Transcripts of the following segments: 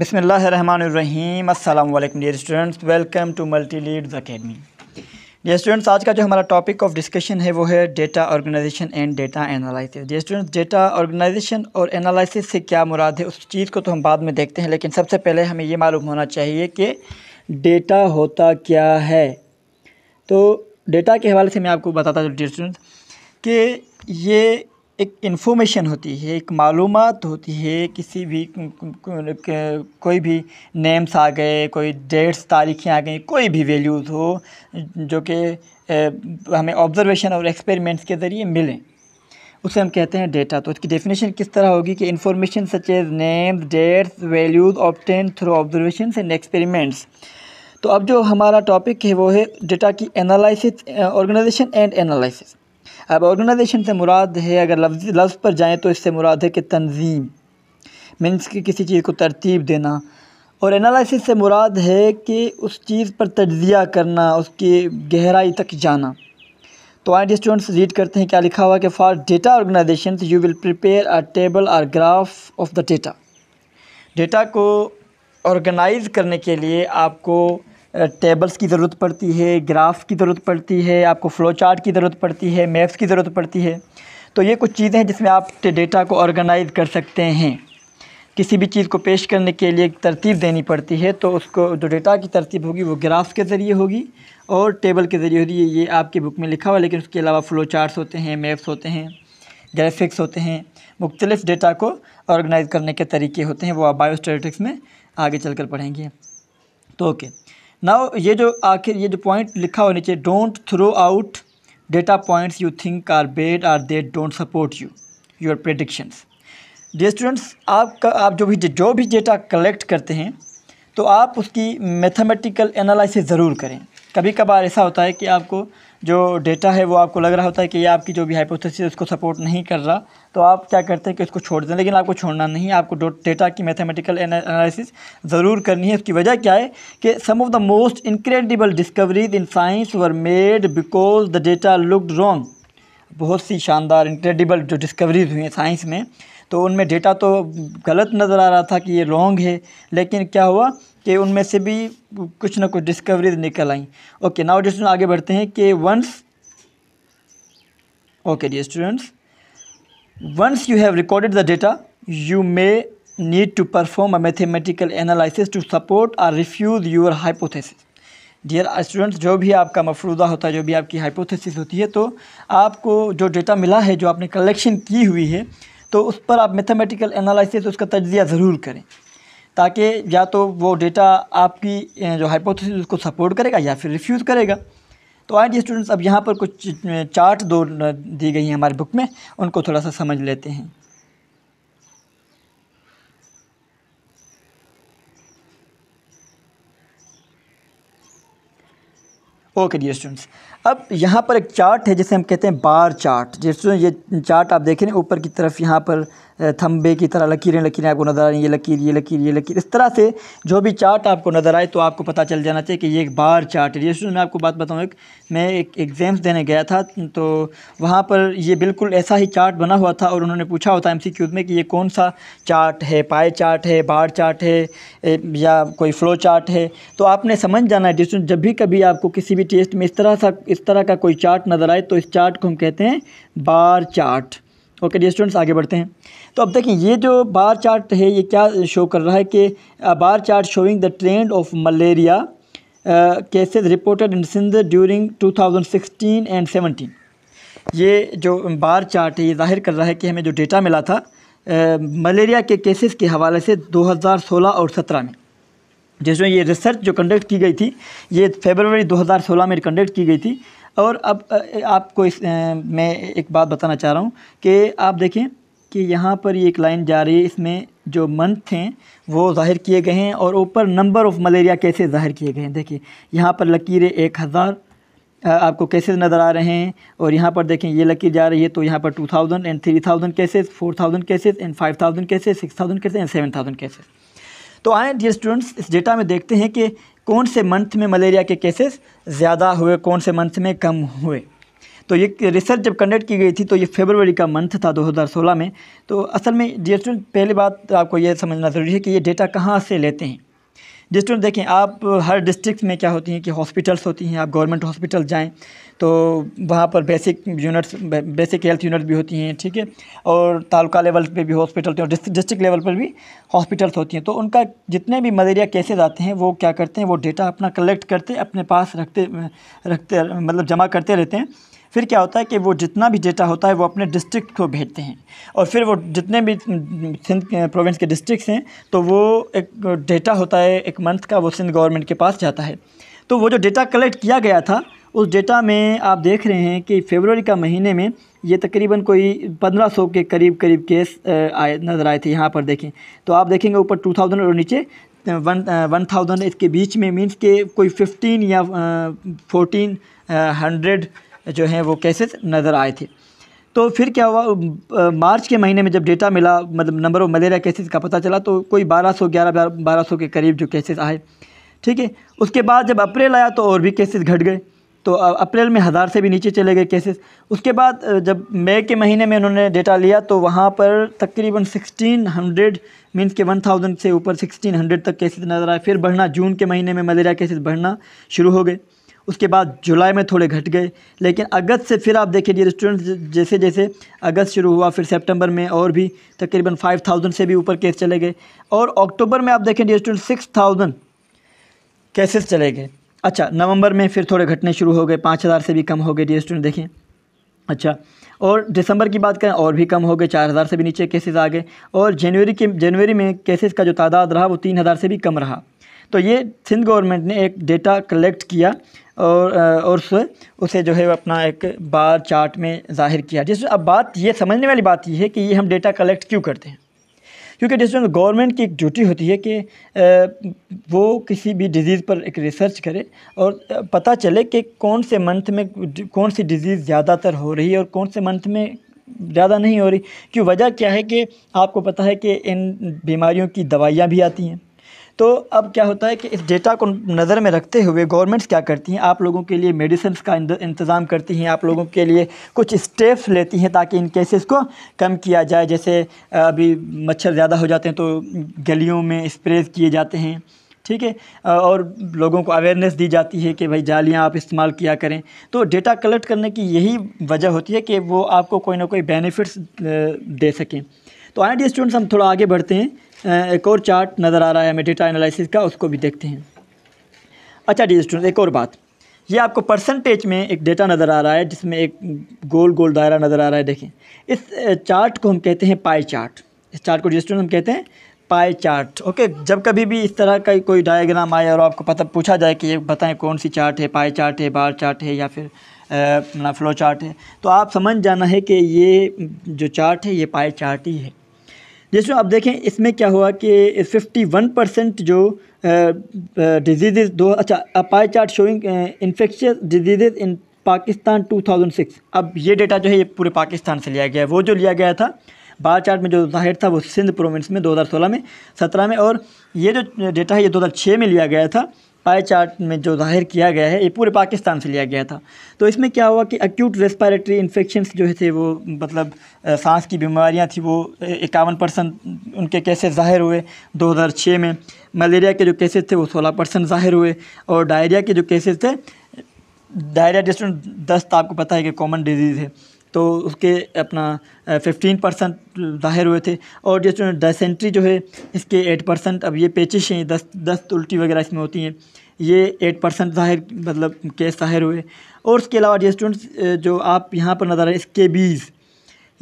बिसमीम असल dear students welcome to Multi Leads Academy dear students आज का जो हमारा टॉपिक ऑफ डिस्कशन है वो है data organisation and data analysis dear students data organisation और एनालिसिस से क्या मुराद है उस चीज़ को तो हम बाद में देखते हैं लेकिन सबसे पहले हमें ये मालूम होना चाहिए कि डेटा होता क्या है तो डेटा के हवाले से मैं आपको बताता हूँ डियर स्टूडेंट्स कि ये एक इन्फॉर्मेशन होती है एक मालूम होती है किसी भी कोई भी नेम्स आ गए कोई डेट्स तारीखें आ गई कोई भी वैल्यूज़ हो जो कि हमें ऑब्ज़र्वेशन और एक्सपेरिमेंट्स के ज़रिए मिलें उसे हम कहते हैं डेटा तो उसकी डेफिनेशन किस तरह होगी कि information such as names dates values obtain through observation and experiments तो अब जो हमारा टॉपिक है वो है डेटा की एनालिसिस ऑर्गेनाइजेशन एंड एनालिसिस अब ऑर्गेनाइजेशन से मुराद है अगर लफ्ज लफ्ज़ पर जाएँ तो इससे मुराद है कि तंजीम मीनस कि किसी चीज़ को तरतीब देना और एनालिसिस से मुराद है कि उस चीज़ पर तजिया करना उसकी गहराई तक जाना तो आइडिया स्टूडेंट्स रीड करते हैं क्या लिखा हुआ कि for data organisation you will prepare a table और graph of the data data को ऑर्गेनाइज करने के लिए आपको टेबल्स की ज़रूरत पड़ती है ग्राफ की ज़रूरत पड़ती है आपको फ़्लो चार्ट की ज़रूरत पड़ती है मैप्स की ज़रूरत पड़ती है तो ये कुछ चीज़ें हैं जिसमें आप डेटा को ऑर्गेनाइज़ कर सकते हैं किसी भी चीज़ को पेश करने के लिए एक तरतीब देनी पड़ती है तो उसको जो डेटा की तरतीब होगी वो ग्राफ के ज़रिए होगी और टेबल के ज़रिए होगी ये आपकी बुक में लिखा हुआ लेकिन उसके अलावा फ़्लो चार्ट्स होते हैं मैप्स होते हैं ग्राफिक्स होते हैं मुख्तलिफ़ डेटा को ऑर्गेनाइज़ करने के तरीके होते हैं वो आप बायोस्टेटिक्स में आगे चल कर पढ़ेंगे तो ओके okay. नाउ ये जो आखिर ये जो पॉइंट लिखा हुआ नीचे don't throw out data points you think are bad or they don't support you your predictions dear students आपका आप जो भी जो भी डेटा कलेक्ट करते हैं तो आप उसकी मैथमेटिकल एनालिसिस ज़रूर करें कभी कभार ऐसा होता है कि आपको जो डेटा है वो आपको लग रहा होता है कि ये आपकी जो भी हाइपोथेसिस उसको सपोर्ट नहीं कर रहा तो आप क्या करते हैं कि उसको छोड़ दें लेकिन आपको छोड़ना नहीं आपको डेटा की मैथमेटिकल एनालिसिस ज़रूर करनी है उसकी वजह क्या है कि some of the most incredible discoveries in science were made because the data looked wrong बहुत सी शानदार इनक्रेडिबल जो डिस्कवरीज हुई हैं साइंस में तो उनमें डेटा तो गलत नज़र आ रहा था कि ये रॉन्ग है लेकिन क्या हुआ कि उनमें से भी कुछ ना कुछ डिस्कवरीज निकल आई ओके नाउ डिस्टूडेंट आगे बढ़ते हैं कि once okay dear students once you have recorded the data you may need to perform a mathematical analysis to support or refuse your hypothesis dear students जो भी आपका मफरूदा होता है जो भी आपकी हाइपोथेसिस होती है तो आपको जो डेटा मिला है जो आपने कलेक्शन की हुई है तो उस पर आप मैथमेटिकल एनालिसिस उसका तजिया ज़रूर करें ताकि या तो वो डेटा आपकी जो हाइपोथेसिस उसको सपोर्ट करेगा या फिर रिफ्यूज़ करेगा तो आए स्टूडेंट्स अब यहाँ पर कुछ चार्ट दो दी गई हैं हमारे बुक में उनको थोड़ा सा समझ लेते हैं ओके डियर स्टूडेंट्स अब यहाँ पर एक चार्ट है जिसे हम कहते हैं बार चार्ट जिसमें ये चार्ट आप देख रहे हैं ऊपर की तरफ यहाँ पर थंबे की तरह लकीरें लकीरें आपको नज़र आ रही ये लकीर ये लकीर ये लकीर इस तरह से जो भी चार्ट आपको नज़र आए तो आपको पता चल जाना चाहिए कि ये एक बार चार्ट है जैसे मैं आपको बात बताऊँ एक मैं एक एग्ज़ाम्स देने गया था तो वहाँ पर ये बिल्कुल ऐसा ही चार्ट बना हुआ था और उन्होंने पूछा होता एम सी में कि ये कौन सा चार्ट है पाए चार्ट है बार चार्ट है या कोई फ्लो चार्ट है तो आपने समझ जाना है जिस जब भी कभी आपको किसी भी टेस्ट में इस तरह सा इस तरह का कोई चार्ट नज़र आए तो इस चार्ट को हम कहते हैं bar chart okay dear students आगे बढ़ते हैं तो अब देखें ये जो बार चार्ट है ये क्या शो कर रहा है कि bar chart showing the trend of malaria cases reported in Sindh during 2016 and 17 ये जो बार चार्ट है ये जाहिर कर रहा है कि हमें जो डेटा मिला था आ, uh, मलेरिया के केसेस के हवाले से 2016 और 17 में जिसमें ये रिसर्च जो कंडक्ट की गई थी ये फेबरवरी 2016 में कंडक्ट की गई थी और अब आपको इस मैं एक बात बताना चाह रहा हूँ कि आप देखें कि यहाँ पर ये एक लाइन जा रही है इसमें जो मंथ हैं वो ज़ाहिर किए गए हैं और ऊपर नंबर ऑफ़ मलेरिया कैसे ज़ाहिर किए गए हैं देखिए यहाँ पर लकीरें एक हज़ार आपको केसेस नज़र आ रहे हैं और यहाँ पर देखें ये लकीर जा रही है तो यहाँ पर two thousand and three thousand cases four thousand cases and five thousand cases six thousand cases and seven thousand cases तो आए डियर स्टूडेंट्स इस डेटा में देखते हैं कि कौन से मंथ में मलेरिया के केसेस ज़्यादा हुए कौन से मंथ में कम हुए तो ये रिसर्च जब कंडक्ट की गई थी तो ये फेबरवरी का मंथ था 2016 में तो असल में जी पहली बात आपको ये समझना ज़रूरी है कि ये डेटा कहाँ से लेते हैं डिस्ट्रिक्ट देखें आप हर डिस्ट्रिक्ट में क्या होती हैं कि हॉस्पिटल्स होती हैं आप गवर्नमेंट हॉस्पिटल जाएँ तो वहाँ पर basic units basic health unit भी होती हैं ठीक है और तालुका लेवल पे भी हॉस्पिटल होते हैं और डिस्ट्रिक्ट लेवल पर भी हॉस्पिटल्स होती हैं तो उनका जितने भी मलेरिया केसेज आते हैं वो क्या करते हैं वो डेटा अपना कलेक्ट करते अपने पास रखते रखते मतलब जमा करते रहते हैं फिर क्या होता है कि वो जितना भी डेटा होता है वो अपने डिस्ट्रिक्ट को भेजते हैं और फिर वो जितने भी सिंध प्रोविंस के डिस्ट्रिक्ट हैं तो वो एक डेटा होता है एक मंथ का वो सिंध गवर्नमेंट के पास जाता है तो वो जो डेटा कलेक्ट किया गया था उस डेटा में आप देख रहे हैं कि फेबररी का महीने में ये तकरीबन कोई 1500 के करीब करीब केस आए नज़र आए थे यहाँ पर देखें तो आप देखेंगे ऊपर 2000 और नीचे वन वन थाउजेंड इसके बीच में मीन्स के कोई 15 या फोटीन हंड्रेड जो हैं वो केसेस नज़र आए थे तो फिर क्या हुआ मार्च के महीने में जब डेटा मिला मतलब नंबर ऑफ़ मलेरिया केसेस का पता चला तो कोई 1200 बारह 1200 के करीब जो केसेस आए ठीक है उसके बाद जब अप्रैल आया तो और भी केसेस घट गए तो अप्रैल में हज़ार से भी नीचे चले गए केसेस उसके बाद जब मई के महीने में उन्होंने डेटा लिया तो वहाँ पर तकरीबन 1600 मीन्स के 1000 से ऊपर 1600 तक केसेस नज़र आए फिर बढ़ना जून के महीने में मलेरिया केसेस बढ़ना शुरू हो गए उसके बाद जुलाई में थोड़े घट गए लेकिन अगस्त से फिर आप देखें ये स्टूडेंट जैसे जैसे अगस्त शुरू हुआ फिर सितंबर में और भी तकरीबन 5000 से भी ऊपर केस चले गए और अक्टूबर में आप देखें ये सिक्स थाउजेंड केसेस चले गए अच्छा नवंबर में फिर थोड़े घटने शुरू हो गए पाँच हज़ार से भी कम हो गए डी स्टूडेंट देखें अच्छा और दिसंबर की बात करें और भी कम हो गए चार हज़ार से भी नीचे केसेस आ गए और जनवरी के जनवरी में केसेस का जो तादाद रहा वो तीन हज़ार से भी कम रहा तो ये सिंध गवर्नमेंट ने एक डेटा कलेक्ट किया और और उसे उसे जो है वो अपना एक बार चार्ट में ज़ाहिर किया जिस अब बात ये समझने वाली बात ये है कि ये हम डेटा कलेक्ट क्यों करते हैं क्योंकि जिस गवर्नमेंट की एक ड्यूटी होती है कि वो किसी भी डिज़ीज़ पर एक रिसर्च करे और पता चले कि कौन से मंथ में कौन सी डिज़ीज़ ज़्यादातर हो रही है और कौन से मंथ में ज़्यादा नहीं हो रही क्यों वजह क्या है कि आपको पता है कि इन बीमारियों की दवाइयाँ भी आती हैं तो अब क्या होता है कि इस डेटा को नज़र में रखते हुए गवर्नमेंट्स क्या करती हैं आप लोगों के लिए मेडिसिन का इंतज़ाम करती हैं आप लोगों के लिए कुछ स्टेप्स लेती हैं ताकि इन केसेस को कम किया जाए जैसे अभी मच्छर ज़्यादा हो जाते हैं तो गलियों में स्प्रेज किए जाते हैं ठीक है और लोगों को अवेयरनेस दी जाती है कि भाई जालियाँ आप इस्तेमाल किया करें तो डेटा कलेक्ट करने की यही वजह होती है कि वो आपको कोई ना कोई बेनिफिट्स दे सकें तो आई डी स्टूडेंट्स हम थोड़ा आगे बढ़ते हैं एक और चार्ट नज़र आ रहा है हमें डेटा एनालिसिस का उसको भी देखते हैं अच्छा डी स्टूडेंट एक और बात ये आपको परसेंटेज में एक डेटा नज़र आ रहा है जिसमें एक गोल गोल दायरा नज़र आ रहा है देखें इस चार्ट को हम कहते हैं पाई चार्ट इस चार्ट को डी स्टूडेंट हम कहते हैं पाई चार्ट ओके जब कभी भी इस तरह का कोई डायग्राम आए और आपको पता पूछा जाए कि ये बताएं कौन सी चार्ट है पाई चार्ट है बार चार्ट है या फिर अपना फ्लो चार्ट है तो आप समझ जाना है कि ये जो चार्ट है ये पाई चार्ट ही है जिसमें आप देखें इसमें क्या हुआ कि फिफ्टी वन परसेंट जो डिजीज़ दो अच्छा a pie chart showing infectious disease in Pakistan 2006 अब ये डेटा जो है ये पूरे पाकिस्तान से लिया गया है वो जो लिया गया था बार चार्ट में जो जाहिर था वो सिंध प्रोविंस में 2016 में 17 में और ये जो डेटा है ये 2006 में लिया गया था पाई चार्ट में जो जाहिर किया गया है ये पूरे पाकिस्तान से लिया गया था तो इसमें क्या हुआ कि एक्यूट रेस्पायरेटरी इन्फेक्शन जो थे वो मतलब सांस की बीमारियां थी वो इक्यावन परसेंट उनके केसेस ज़ाहिर हुए 2006 में मलेरिया के जो केसेस थे वो 16 परसेंट ज़ाहिर हुए और डायरिया के जो केसेज थे डायरिया डिस्टेंट दस्त तो आपको पता है कि कॉमन डिजीज़ है तो उसके अपना फ़िफ्टीन परसेंट ज़ाहिर हुए थे और जो डायसेंट्री जो है इसके एट परसेंट अब ये पेचिश हैं दस दस्त उल्टी वगैरह इसमें होती हैं ये एट परसेंट ज़ाहिर मतलब केस ज़ाहिर हुए और उसके अलावा ये स्टूडेंट्स जो आप यहाँ पर नज़र आ रहे हैं इसके बीज़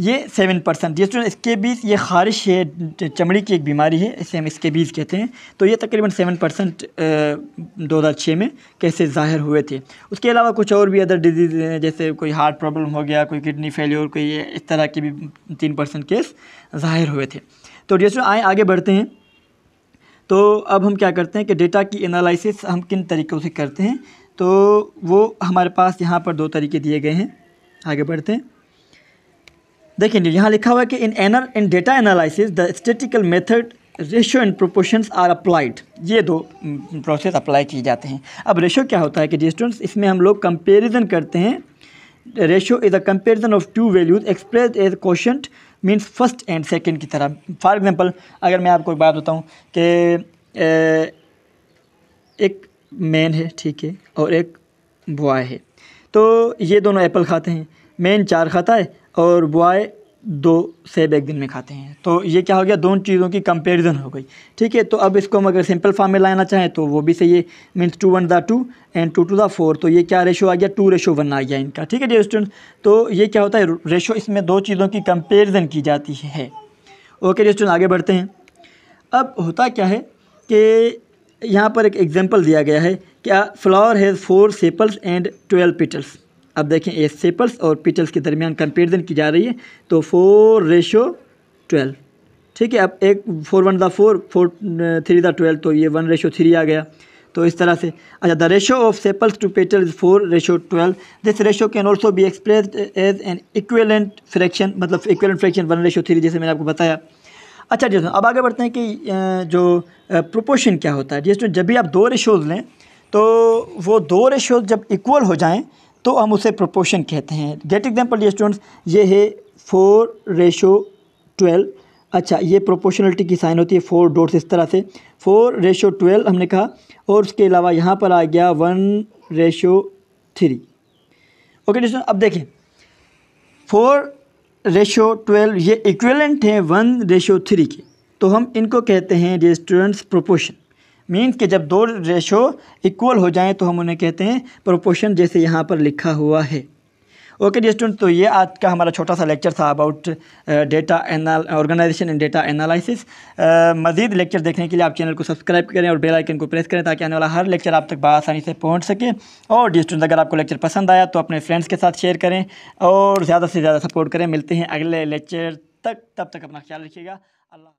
ये सेवन परसेंट ये स्टूडेंट स्केबीज़ ये खारिश है चमड़ी की एक बीमारी है इसे हम स्केबीज़ कहते हैं तो ये तकरीबन सेवन परसेंट दो हज़ार छः में कैसे ज़ाहिर हुए थे उसके अलावा कुछ और भी अदर डिजीज़ हैं जैसे कोई हार्ट प्रॉब्लम हो गया कोई किडनी फेलियर कोई इस तरह के भी तीन परसेंट केस ज़ाहिर हुए थे तो ये स्टूडेंट आए आगे बढ़ते हैं तो अब हम क्या करते हैं कि डेटा की एनालिसिस हम किन तरीक़ों से करते हैं तो वो हमारे पास यहाँ पर दो तरीके दिए गए हैं आगे बढ़ते हैं देखिए यहाँ लिखा हुआ है कि इन एनर in data analysis the statistical method ratio and proportions are applied ये दो प्रोसेस अप्लाई किए जाते हैं अब रेशियो क्या होता है कि स्टूडेंट्स इसमें हम लोग कंपेरिजन करते हैं ratio is a comparison of two values express as quotient means first and second की तरह फॉर एग्जाम्पल अगर मैं आपको एक बात बताऊँ कि एक मैन है ठीक है और एक बॉय है तो ये दोनों एप्पल खाते हैं मेन चार खाता है और बॉय दो सेब एक दिन में खाते हैं तो ये क्या हो गया दोनों चीज़ों की कंपैरिजन हो गई ठीक है तो अब इसको हम अगर सिंपल फॉर्म में लाना चाहें तो वो भी सही है मीन्स टू वन दा टू एंड टू टू दा फोर तो ये क्या रेशो आ गया टू रेशो वन आ गया इनका ठीक है डियर स्टूडेंट तो ये क्या होता है रेशो इसमें दो चीज़ों की कंपेरिजन की जाती है ओके डियर स्टूडेंट आगे बढ़ते हैं अब होता क्या है कि यहाँ पर एक एग्जाम्पल दिया गया है क्या flower has four sepals and twelve petals अब देखें ये सेपल्स और पीटल्स के दरमियान कंपेरिजन की जा रही है तो फोर रेशो ट्वेल्व ठीक है अब एक फोर वन दा फोर फोर थ्री दा ट्वेल्व तो ये वन रेशो थ्री आ गया तो इस तरह से अच्छा the ratio of sepals to petal is four ratio twelve this ratio can also be express as an equivalent fraction मतलब equivalent fraction one ratio three जैसे मैंने आपको बताया अच्छा जी अब आगे बढ़ते हैं कि जो प्रोपोर्शन क्या होता है जिसमें जब भी आप दो रेशोज़ लें तो वो दो रेशोज जब इक्वल हो जाएँ तो हम उसे प्रोपोर्शन कहते हैं गेट एग्जाम्पल ये स्टूडेंट्स ये है फोर रेशो ट्वेल्व अच्छा ये प्रोपोर्शनलिटी की साइन होती है फोर डॉट्स इस तरह से फोर रेशो ट्वेल्व हमने कहा और उसके अलावा यहाँ पर आ गया वन रेशो थ्री ओके दोस्तों अब देखें फोर रेशो ट्वेल्व ये इक्वलेंट हैं वन रेशो थ्री के तो हम इनको कहते हैं रेस्टोरेंट्स प्रोपोर्शन मीन के जब दो रेशो इक्वल हो जाएं तो हम उन्हें कहते हैं प्रोपोर्शन जैसे यहाँ पर लिखा हुआ है ओके डी स्टूडेंट तो ये आज का हमारा छोटा सा लेक्चर था about data organisation and data analysis मजीद लेक्चर देखने के लिए आप चैनल को सब्सक्राइब करें और बेल आइकन को प्रेस करें ताकि आने वाला हर लेक्चर आप तक बसानी से पहुंच सके और डी स्टूडेंट अगर आपको लेक्चर पसंद आया तो अपने फ्रेंड्स के साथ शेयर करें और ज़्यादा से ज़्यादा सपोर्ट करें मिलते हैं अगले लेक्चर तक तब तक अपना ख्याल रखिएगा अल्लाह